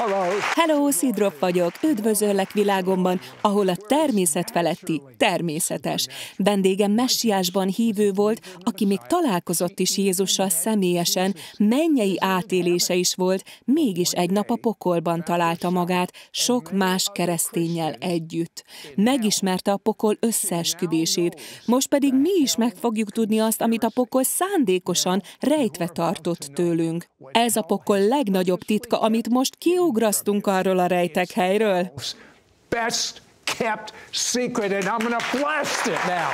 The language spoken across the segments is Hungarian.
Hello! Hello, Szidrop vagyok. Üdvözöllek világomban, ahol a természet feletti természetes. Vendégem messiásban hívő volt, aki még találkozott is Jézussal személyesen, mennyei átélése is volt, mégis egy nap a pokolban találta magát, sok más keresztényel együtt. Megismerte a pokol összeesküvését, most pedig mi is meg fogjuk tudni azt, amit a pokol szándékosan rejtve tartott tőlünk. Ez a pokol legnagyobb titka, amit most kiú leugrasztunk arról a rejtek helyről. Best kept secret, and I'm gonna blast it now.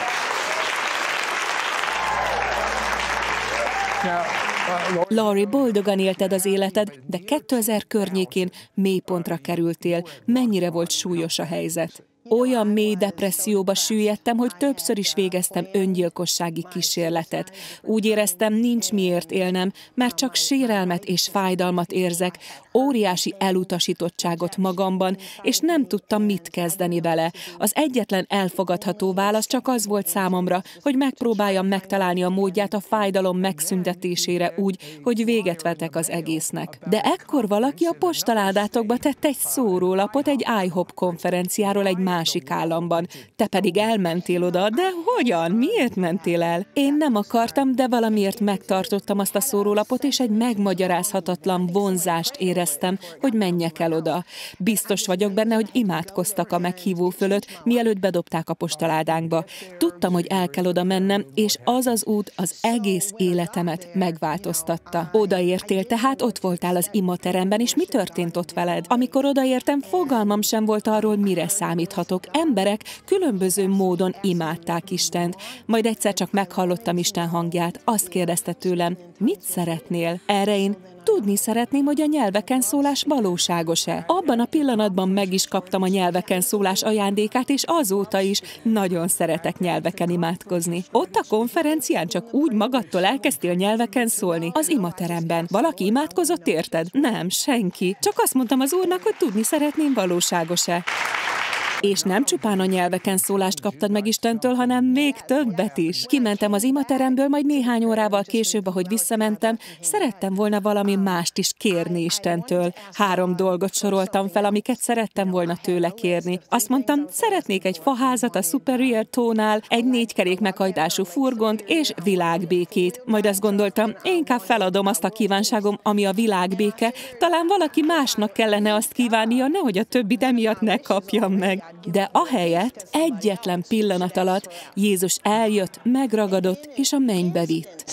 Uh, Laurie, boldogan élted az életed, de 2000 környékén mélypontra kerültél. Mennyire volt súlyos a helyzet? Olyan mély depresszióba süllyedtem, hogy többször is végeztem öngyilkossági kísérletet. Úgy éreztem, nincs miért élnem, mert csak sérelmet és fájdalmat érzek, óriási elutasítottságot magamban, és nem tudtam mit kezdeni vele. Az egyetlen elfogadható válasz csak az volt számomra, hogy megpróbáljam megtalálni a módját a fájdalom megszüntetésére úgy, hogy véget vetek az egésznek. De ekkor valaki a postaládátokba tett egy szórólapot egy IHOP konferenciáról egy más másik államban. Te pedig elmentél oda, de hogyan? Miért mentél el? Én nem akartam, de valamiért megtartottam azt a szórólapot, és egy megmagyarázhatatlan vonzást éreztem, hogy menjek el oda. Biztos vagyok benne, hogy imádkoztak a meghívó fölött, mielőtt bedobták a postaládánkba. Tudtam, hogy el kell oda mennem, és az az út az egész életemet megváltoztatta. Odaértél, tehát ott voltál az imateremben, és mi történt ott veled? Amikor odaértem, fogalmam sem volt arról, mire számíthat csapatok, emberek különböző módon imádták Istent. Majd egyszer csak meghallottam Isten hangját, azt kérdezte tőlem, mit szeretnél? Erre én tudni szeretném, hogy a nyelveken szólás valóságos-e. Abban a pillanatban meg is kaptam a nyelveken szólás ajándékát, és azóta is nagyon szeretek nyelveken imádkozni. Ott a konferencián csak úgy magadtól elkezdtél nyelveken szólni, az imateremben. Valaki imádkozott, érted? Nem, senki. Csak azt mondtam az úrnak, hogy tudni szeretném valóságos-e. És nem csupán a nyelveken szólást kaptad meg Istentől, hanem még többet is. Kimentem az imateremből, majd néhány órával később, ahogy visszamentem, szerettem volna valami mást is kérni Istentől. Három dolgot soroltam fel, amiket szerettem volna tőle kérni. Azt mondtam, szeretnék egy faházat a Superior tónál, egy négykerék meghajtású furgont és világbékét. Majd azt gondoltam, én inkább feladom azt a kívánságom, ami a világbéke, talán valaki másnak kellene azt kívánnia, nehogy a többi emiatt ne kapjam meg. De ahelyett egyetlen pillanat alatt Jézus eljött, megragadott és a mennybe vitt.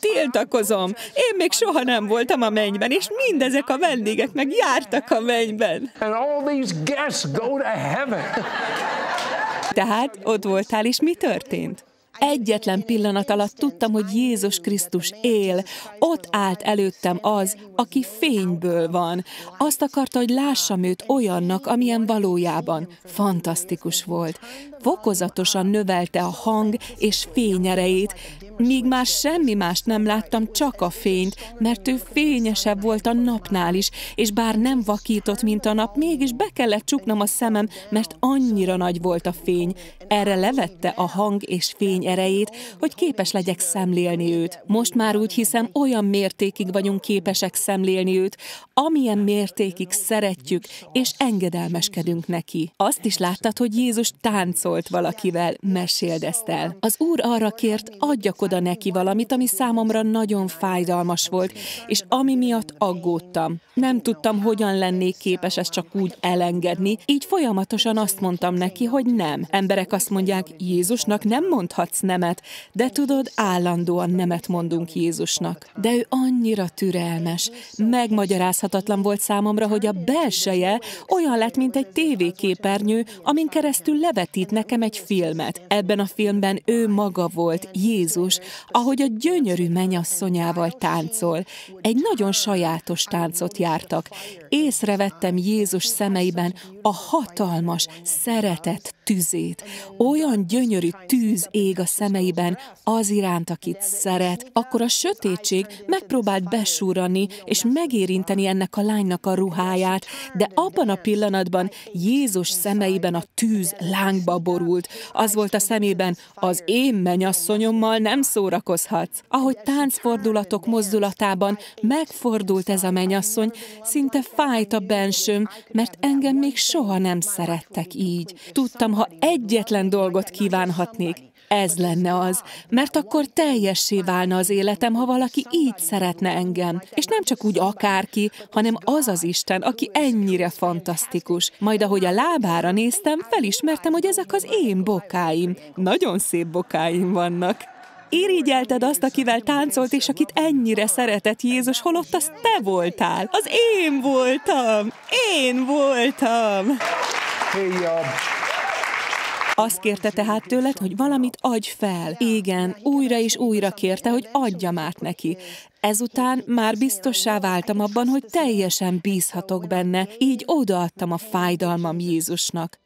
Tiltakozom! Én még soha nem voltam a mennyben, és mindezek a vendégek meg jártak a mennyben. Tehát ott voltál, és mi történt? Egyetlen pillanat alatt tudtam, hogy Jézus Krisztus él. Ott állt előttem az, aki fényből van. Azt akarta, hogy lássam őt olyannak, amilyen valójában. Fantasztikus volt. Fokozatosan növelte a hang és fényereit, Míg már semmi más nem láttam, csak a fényt, mert ő fényesebb volt a napnál is, és bár nem vakított, mint a nap, mégis be kellett csuknom a szemem, mert annyira nagy volt a fény. Erre levette a hang és fény erejét, hogy képes legyek szemlélni őt. Most már úgy hiszem, olyan mértékig vagyunk képesek szemlélni őt, amilyen mértékig szeretjük, és engedelmeskedünk neki. Azt is láttad, hogy Jézus táncolt valakivel, meséld ezt el. Az Úr arra kért, adjak oda neki valamit, ami számomra nagyon fájdalmas volt, és ami miatt aggódtam. Nem tudtam, hogyan lennék képes ezt csak úgy elengedni, így folyamatosan azt mondtam neki, hogy nem. Emberek azt mondják, Jézusnak nem mondhatsz nemet, de tudod, állandóan nemet mondunk Jézusnak. De ő annyira türelmes, megmagyarázhatatlan volt számomra, hogy a belseje olyan lett, mint egy tévéképernyő, amin keresztül levetít nekem egy filmet. Ebben a filmben ő maga volt, Jézus, Jézus, ahogy a gyönyörű menyasszonyával táncol. Egy nagyon sajátos táncot jártak. Észrevettem Jézus szemeiben a hatalmas, szeretett tüzét. Olyan gyönyörű tűz ég a szemeiben az iránt, akit szeret, akkor a sötétség megpróbált besúrani és megérinteni ennek a lánynak a ruháját, de abban a pillanatban Jézus szemeiben a tűz lángba borult. Az volt a szemében, az én menyasszonyommal nem szórakozhatsz. Ahogy táncfordulatok mozdulatában megfordult ez a menyasszony, szinte fájt a bensőm, mert engem még soha nem szerettek így. Tudtam, ha egyetlen dolgot kívánhatnék, ez lenne az, mert akkor teljessé válna az életem, ha valaki így szeretne engem. És nem csak úgy akárki, hanem az az Isten, aki ennyire fantasztikus. Majd ahogy a lábára néztem, felismertem, hogy ezek az én bokáim. Nagyon szép bokáim vannak. Irigyelted azt, akivel táncolt, és akit ennyire szeretett Jézus, holott az te voltál. Az én voltam! Én voltam! Hey, uh... Azt kérte tehát tőled, hogy valamit adj fel. Igen, újra és újra kérte, hogy adjam át neki. Ezután már biztossá váltam abban, hogy teljesen bízhatok benne, így odaadtam a fájdalmam Jézusnak.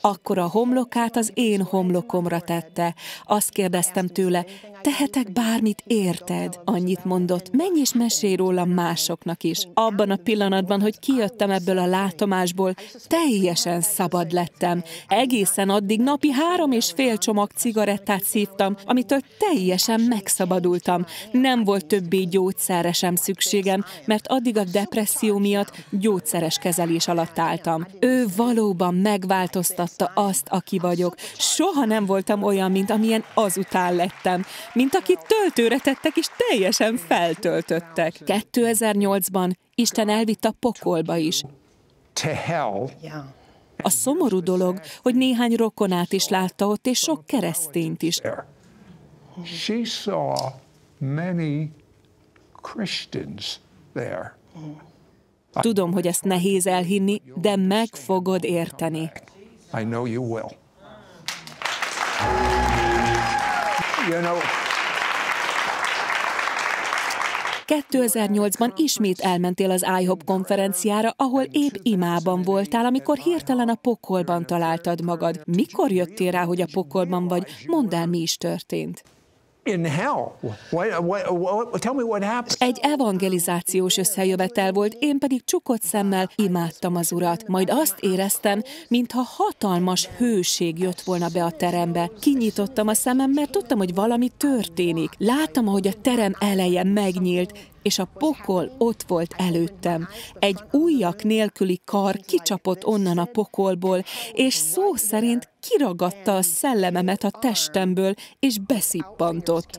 Akkor a homlokát az én homlokomra tette. Azt kérdeztem tőle, tehetek bármit érted? Annyit mondott, menj és mesélj rólam másoknak is. Abban a pillanatban, hogy kijöttem ebből a látomásból, teljesen szabad lettem. Egészen addig napi három és fél csomag cigarettát szívtam, amitől teljesen megszabadultam. Nem volt többé gyógyszerre sem szükségem, mert addig a depresszió miatt gyógyszeres kezelés alatt álltam. Ő valóban megváltozta megmutatta azt, aki vagyok. Soha nem voltam olyan, mint amilyen azután lettem, mint akit töltőre tettek és teljesen feltöltöttek. 2008-ban Isten elvitt a pokolba is. A szomorú dolog, hogy néhány rokonát is látta ott, és sok keresztényt is. Tudom, hogy ezt nehéz elhinni, de meg fogod érteni. I know you will. You know, 2008-ban ismét elmentél az IHOP konferenciára, ahol épp imában voltál, amikor hirtelen a pokolban találtad magad. Mikor jöttél rá, hogy a pokolban vagy? Mondd el, mi is történt. Egy evangelizációs összejövetel volt, én pedig csukott szemmel imádtam az urat. Majd azt éreztem, mintha hatalmas hőség jött volna be a terembe. Kinyitottam a szemem, mert tudtam, hogy valami történik. Láttam, ahogy a terem eleje megnyílt, és a pokol ott volt előttem. Egy újjak nélküli kar kicsapott onnan a pokolból, és szó szerint kiragadta a szellememet a testemből, és beszippantott.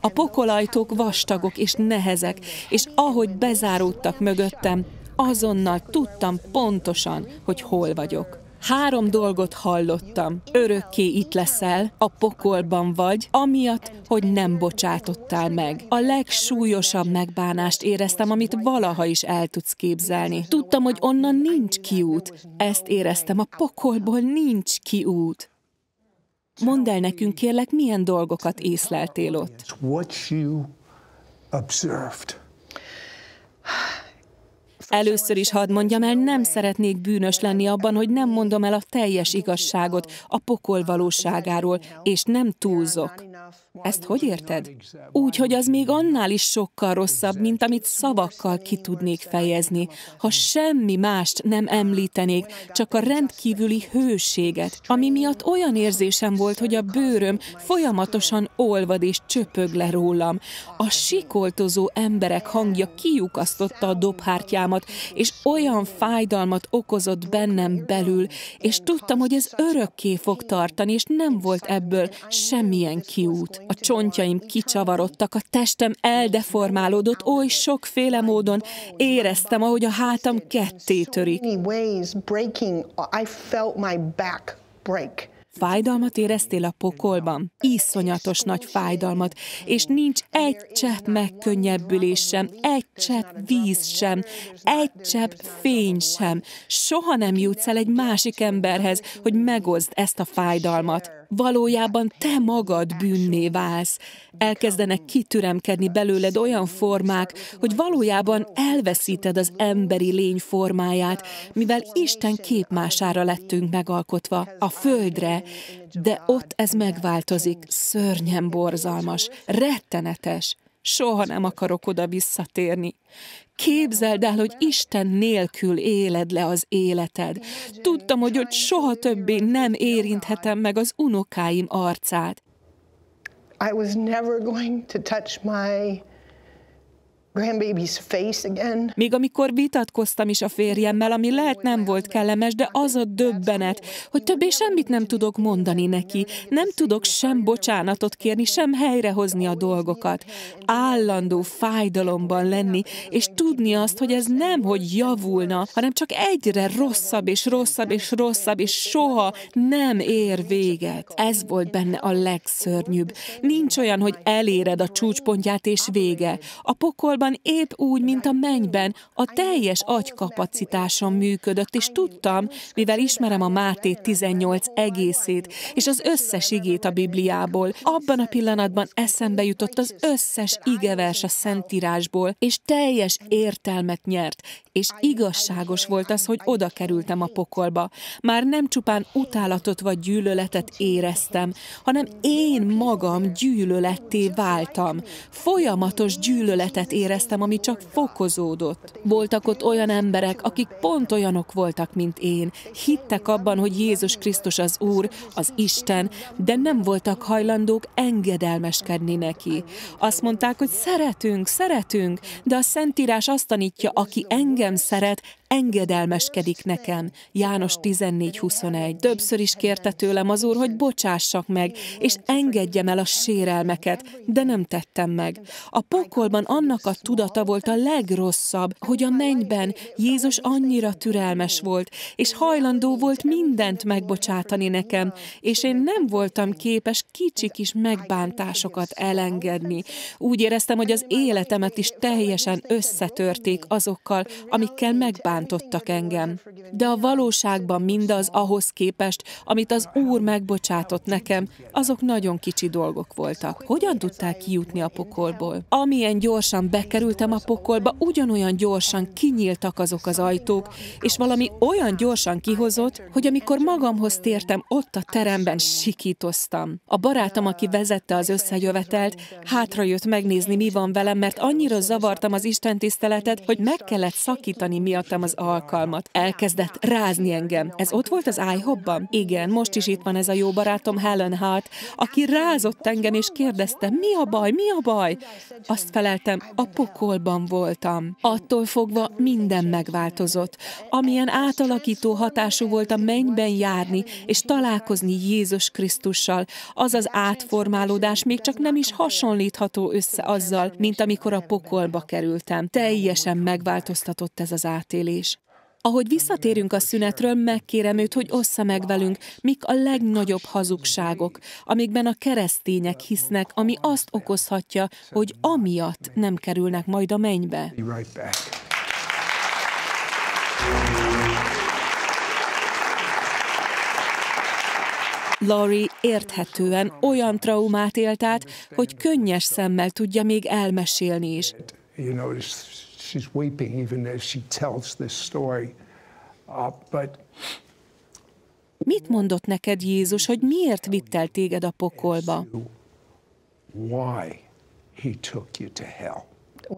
A pokolajtók vastagok és nehezek, és ahogy bezáródtak mögöttem, azonnal tudtam pontosan, hogy hol vagyok. Három dolgot hallottam. Örökké itt leszel, a pokolban vagy, amiatt, hogy nem bocsátottál meg. A legsúlyosabb megbánást éreztem, amit valaha is el tudsz képzelni. Tudtam, hogy onnan nincs kiút. Ezt éreztem, a pokolból nincs kiút. Mondd el nekünk, kérlek, milyen dolgokat észleltél ott. Először is hadd mondjam el, nem szeretnék bűnös lenni abban, hogy nem mondom el a teljes igazságot a pokol valóságáról, és nem túlzok. Ezt hogy érted? Úgy, hogy az még annál is sokkal rosszabb, mint amit szavakkal ki tudnék fejezni, ha semmi mást nem említenék, csak a rendkívüli hőséget, ami miatt olyan érzésem volt, hogy a bőröm folyamatosan olvad és csöpög le rólam. A sikoltozó emberek hangja kiukasztotta a dobhártyámat, és olyan fájdalmat okozott bennem belül, és tudtam, hogy ez örökké fog tartani, és nem volt ebből semmilyen kiút. A csontjaim kicsavarodtak, a testem eldeformálódott oly sokféle módon. Éreztem, ahogy a hátam ketté törik. Fájdalmat éreztél a pokolban, iszonyatos nagy fájdalmat, és nincs egy csepp megkönnyebbülés sem, egy csepp víz sem, egy csepp fény sem. Soha nem jutsz el egy másik emberhez, hogy megozd ezt a fájdalmat valójában te magad bűnné válsz. Elkezdenek kitüremkedni belőled olyan formák, hogy valójában elveszíted az emberi lény formáját, mivel Isten képmására lettünk megalkotva, a földre, de ott ez megváltozik, szörnyen borzalmas, rettenetes. Soha nem akarok oda visszatérni. Képzeld el, hogy Isten nélkül éled le az életed. Tudtam, hogy ott soha többé nem érinthetem meg az unokáim arcát. I was never going to touch my még amikor vitatkoztam is a férjemmel, ami lehet nem volt kellemes, de az a döbbenet, hogy többé semmit nem tudok mondani neki. Nem tudok sem bocsánatot kérni, sem helyrehozni a dolgokat. Állandó fájdalomban lenni, és tudni azt, hogy ez nem, hogy javulna, hanem csak egyre rosszabb és rosszabb és rosszabb, és soha nem ér véget. Ez volt benne a legszörnyűbb. Nincs olyan, hogy eléred a csúcspontját és vége. A pokol Akkoriban épp úgy, mint a mennyben, a teljes agykapacitásom működött, és tudtam, mivel ismerem a Máté 18 egészét, és az összes igét a Bibliából, abban a pillanatban eszembe jutott az összes igevers a Szentírásból, és teljes értelmet nyert, és igazságos volt az, hogy oda kerültem a pokolba. Már nem csupán utálatot vagy gyűlöletet éreztem, hanem én magam gyűlöletté váltam. Folyamatos gyűlöletet éreztem éreztem, ami csak fokozódott. Voltak ott olyan emberek, akik pont olyanok voltak, mint én. Hittek abban, hogy Jézus Krisztus az Úr, az Isten, de nem voltak hajlandók engedelmeskedni neki. Azt mondták, hogy szeretünk, szeretünk, de a Szentírás azt tanítja, aki engem szeret, engedelmeskedik nekem. János 14.21. Többször is kérte tőlem az Úr, hogy bocsássak meg, és engedjem el a sérelmeket, de nem tettem meg. A pokolban annak a tudata volt a legrosszabb, hogy a mennyben Jézus annyira türelmes volt, és hajlandó volt mindent megbocsátani nekem, és én nem voltam képes kicsi kis megbántásokat elengedni. Úgy éreztem, hogy az életemet is teljesen összetörték azokkal, amikkel megbántottam megbántottak engem. De a valóságban mindaz ahhoz képest, amit az Úr megbocsátott nekem, azok nagyon kicsi dolgok voltak. Hogyan tudták kijutni a pokolból? Amilyen gyorsan bekerültem a pokolba, ugyanolyan gyorsan kinyíltak azok az ajtók, és valami olyan gyorsan kihozott, hogy amikor magamhoz tértem, ott a teremben sikítoztam. A barátom, aki vezette az összejövetelt, hátra jött megnézni, mi van velem, mert annyira zavartam az Isten tiszteletet, hogy meg kellett szakítani miattam az az alkalmat. Elkezdett rázni engem. Ez ott volt az iHobban? Igen, most is itt van ez a jó barátom Helen Hart, aki rázott engem és kérdezte, mi a baj, mi a baj? Azt feleltem, a pokolban voltam. Attól fogva minden megváltozott. Amilyen átalakító hatású volt a mennyben járni és találkozni Jézus Krisztussal, az az átformálódás még csak nem is hasonlítható össze azzal, mint amikor a pokolba kerültem. Teljesen megváltoztatott ez az átélés is. Ahogy visszatérünk a szünetről, megkérem őt, hogy ossza meg velünk, mik a legnagyobb hazugságok, amikben a keresztények hisznek, ami azt okozhatja, hogy amiatt nem kerülnek majd a mennybe. Laurie érthetően olyan traumát élt át, hogy könnyes szemmel tudja még elmesélni is she's weeping even as she tells this story. Uh, but Mit mondott neked Jézus, hogy miért vitt el téged a pokolba? Why he took you to hell.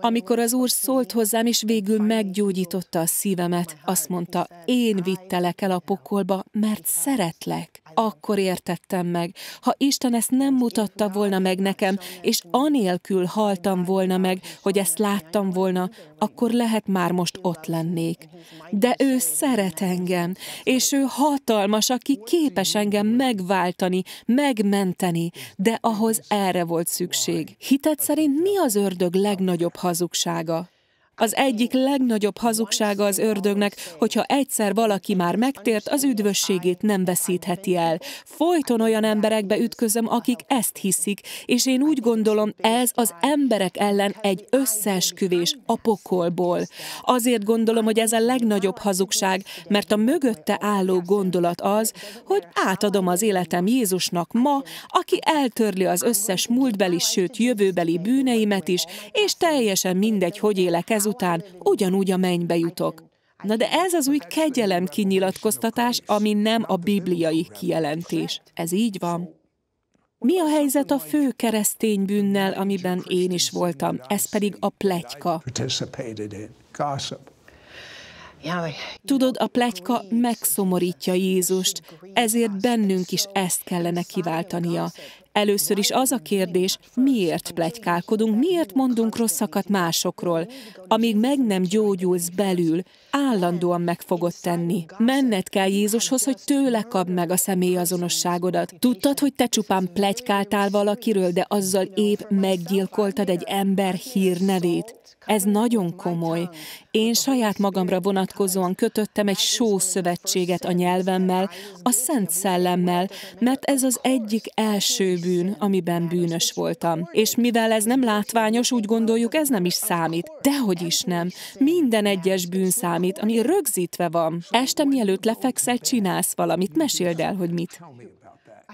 Amikor az Úr szólt hozzám, és végül meggyógyította a szívemet, azt mondta, én vittelek el a pokolba, mert szeretlek akkor értettem meg. Ha Isten ezt nem mutatta volna meg nekem, és anélkül haltam volna meg, hogy ezt láttam volna, akkor lehet már most ott lennék. De ő szeret engem, és ő hatalmas, aki képes engem megváltani, megmenteni, de ahhoz erre volt szükség. Hitet szerint mi az ördög legnagyobb hazugsága? Az egyik legnagyobb hazugsága az ördögnek, hogyha egyszer valaki már megtért, az üdvösségét nem veszítheti el. Folyton olyan emberekbe ütközöm, akik ezt hiszik, és én úgy gondolom, ez az emberek ellen egy összeesküvés a pokolból. Azért gondolom, hogy ez a legnagyobb hazugság, mert a mögötte álló gondolat az, hogy átadom az életem Jézusnak ma, aki eltörli az összes múltbeli, sőt jövőbeli bűneimet is, és teljesen mindegy, hogy élek ez ezután ugyanúgy a mennybe jutok. Na de ez az új kegyelem kinyilatkoztatás, ami nem a bibliai kijelentés. Ez így van. Mi a helyzet a fő keresztény bűnnel, amiben én is voltam? Ez pedig a pletyka. Tudod, a pletyka megszomorítja Jézust, ezért bennünk is ezt kellene kiváltania. Először is az a kérdés, miért plegykálkodunk, miért mondunk rosszakat másokról. Amíg meg nem gyógyulsz belül, állandóan meg fogod tenni. Menned kell Jézushoz, hogy tőle kap meg a személyazonosságodat. Tudtad, hogy te csupán plegykáltál valakiről, de azzal épp meggyilkoltad egy ember hírnevét. Ez nagyon komoly. Én saját magamra vonatkozóan kötöttem egy szövetséget a nyelvemmel, a Szent Szellemmel, mert ez az egyik első bűn, amiben bűnös voltam. És mivel ez nem látványos, úgy gondoljuk, ez nem is számít. Dehogy is nem. Minden egyes bűn számít, ami rögzítve van. Este mielőtt lefekszel, csinálsz valamit, meséld el, hogy mit.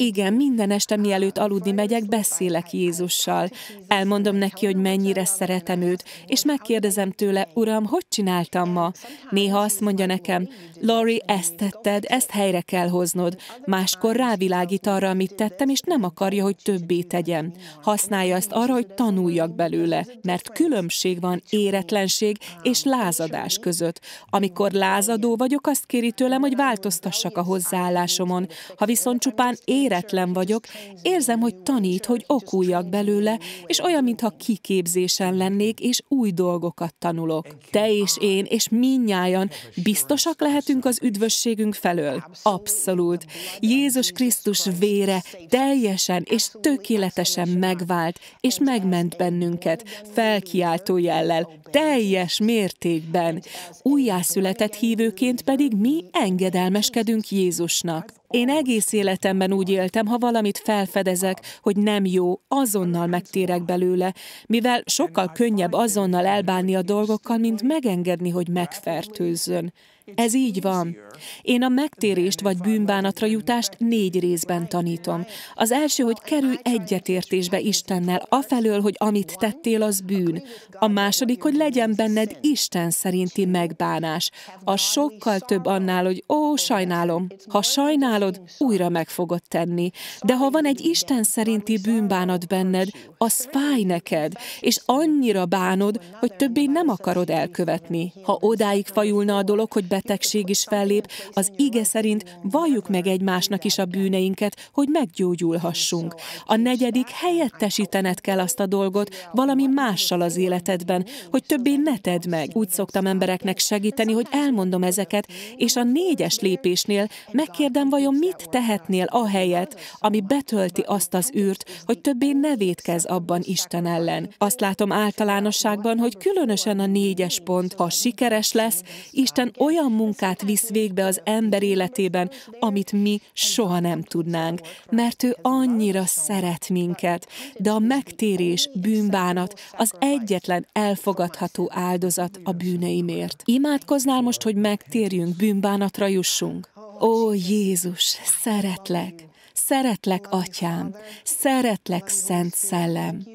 Igen, minden este mielőtt aludni megyek, beszélek Jézussal. Elmondom neki, hogy mennyire szeretem őt, és megkérdezem tőle, Uram, hogy csináltam ma? Néha azt mondja nekem, Lori, ezt tetted, ezt helyre kell hoznod. Máskor rávilágít arra, amit tettem, és nem akarja, hogy többé tegyem. Használja ezt arra, hogy tanuljak belőle, mert különbség van éretlenség és lázadás között. Amikor lázadó vagyok, azt kéri tőlem, hogy változtassak a hozzáállásomon. Ha viszont csupán ér éretlen vagyok, érzem, hogy tanít, hogy okuljak belőle, és olyan, mintha kiképzésen lennék, és új dolgokat tanulok. Te és én, és minnyájan biztosak lehetünk az üdvösségünk felől? Abszolút. Jézus Krisztus vére teljesen és tökéletesen megvált, és megment bennünket, felkiáltó jellel, teljes mértékben. Újjászületett hívőként pedig mi engedelmeskedünk Jézusnak. Én egész életemben úgy éltem, ha valamit felfedezek, hogy nem jó, azonnal megtérek belőle, mivel sokkal könnyebb azonnal elbánni a dolgokkal, mint megengedni, hogy megfertőzzön. Ez így van. Én a megtérést vagy bűnbánatra jutást négy részben tanítom. Az első, hogy kerülj egyetértésbe Istennel, afelől, hogy amit tettél, az bűn. A második, hogy legyen benned Isten szerinti megbánás. A sokkal több annál, hogy ó, sajnálom. Ha sajnálod, újra meg fogod tenni. De ha van egy Isten szerinti bűnbánat benned, az fáj neked, és annyira bánod, hogy többé nem akarod elkövetni. Ha odáig fajulna a dolog, hogy be betegség is fellép, az ige szerint valljuk meg egymásnak is a bűneinket, hogy meggyógyulhassunk. A negyedik, helyettesítened kell azt a dolgot valami mással az életedben, hogy többé ne tedd meg. Úgy szoktam embereknek segíteni, hogy elmondom ezeket, és a négyes lépésnél megkérdem, vajon mit tehetnél a helyet, ami betölti azt az űrt, hogy többé ne védkez abban Isten ellen. Azt látom általánosságban, hogy különösen a négyes pont, ha sikeres lesz, Isten olyan olyan munkát visz végbe az ember életében, amit mi soha nem tudnánk, mert ő annyira szeret minket, de a megtérés, bűnbánat az egyetlen elfogadható áldozat a bűneimért. Imádkoznál most, hogy megtérjünk, bűnbánatra jussunk? Ó Jézus, szeretlek! Szeretlek, Atyám! Szeretlek, Szent Szellem!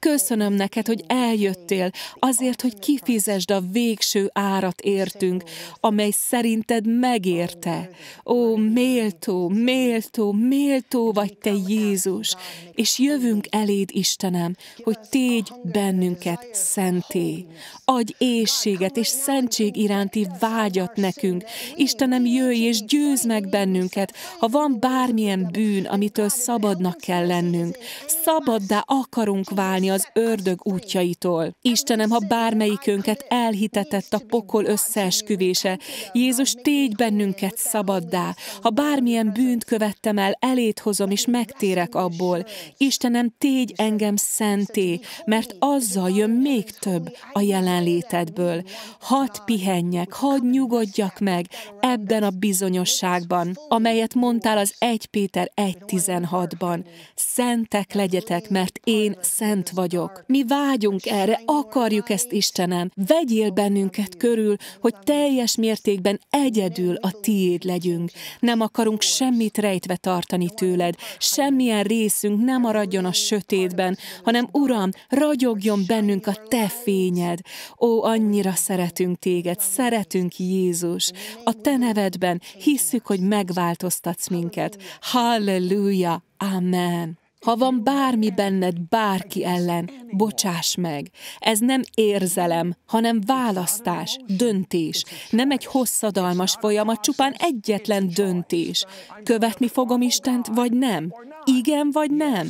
Köszönöm neked, hogy eljöttél, azért, hogy kifizesd a végső árat értünk, amely szerinted megérte. Ó, méltó, méltó, méltó vagy te Jézus, és jövünk eléd, Istenem, hogy tégy bennünket szenté. Adj ésséget és szentség iránti vágyat nekünk. Istenem, jöjj és győzd meg bennünket, ha van bármilyen bűn, amitől szabadnak kell lennünk. Szabaddá akarunk válni, az ördög útjaitól. Istenem, ha bármelyikünket elhitetett a pokol összeesküvése, Jézus, tégy bennünket szabaddá. Ha bármilyen bűnt követtem el, elét hozom és megtérek abból. Istenem, tégy engem szenté, mert azzal jön még több a jelenlétedből. Hadd pihenjek, hadd nyugodjak meg ebben a bizonyosságban, amelyet mondtál az 1 Péter 1.16-ban. Szentek legyetek, mert én szent vagyok. Mi vágyunk erre, akarjuk ezt, Istenem. Vegyél bennünket körül, hogy teljes mértékben egyedül a tiéd legyünk. Nem akarunk semmit rejtve tartani tőled, semmilyen részünk nem maradjon a sötétben, hanem Uram, ragyogjon bennünk a te fényed. Ó, annyira szeretünk téged, szeretünk Jézus. A te nevedben hiszük, hogy megváltoztatsz minket. Halleluja! Amen. Ha van bármi benned bárki ellen, bocsáss meg. Ez nem érzelem, hanem választás, döntés. Nem egy hosszadalmas folyamat, csupán egyetlen döntés. Követni fogom Istent, vagy nem? Igen, vagy nem?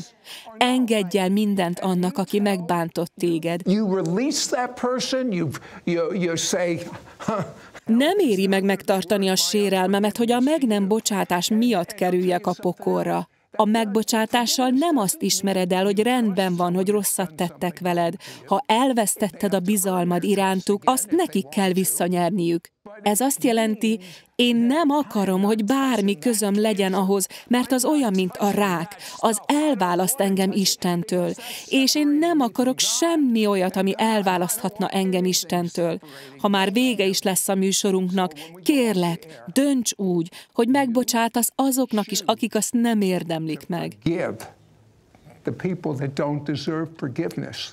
Engedj el mindent annak, aki megbántott téged. Nem éri meg megtartani a sérelmemet, hogy a meg nem bocsátás miatt kerüljek a pokorra. A megbocsátással nem azt ismered el, hogy rendben van, hogy rosszat tettek veled. Ha elvesztetted a bizalmad irántuk, azt nekik kell visszanyerniük. Ez azt jelenti, én nem akarom, hogy bármi közöm legyen ahhoz, mert az olyan, mint a rák. Az elválaszt engem Istentől. És én nem akarok semmi olyat, ami elválaszthatna engem Istentől. Ha már vége is lesz a műsorunknak, kérlek, dönts úgy, hogy megbocsátasz azoknak is, akik azt nem érdemlik meg. Give the people that don't deserve forgiveness.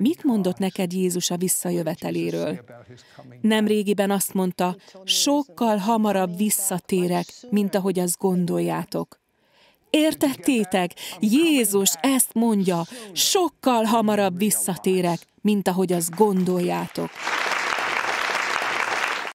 Mit mondott neked Jézus a visszajöveteléről? Nemrégiben azt mondta, sokkal hamarabb visszatérek, mint ahogy azt gondoljátok. Értettétek? Jézus ezt mondja, sokkal hamarabb visszatérek, mint ahogy azt gondoljátok.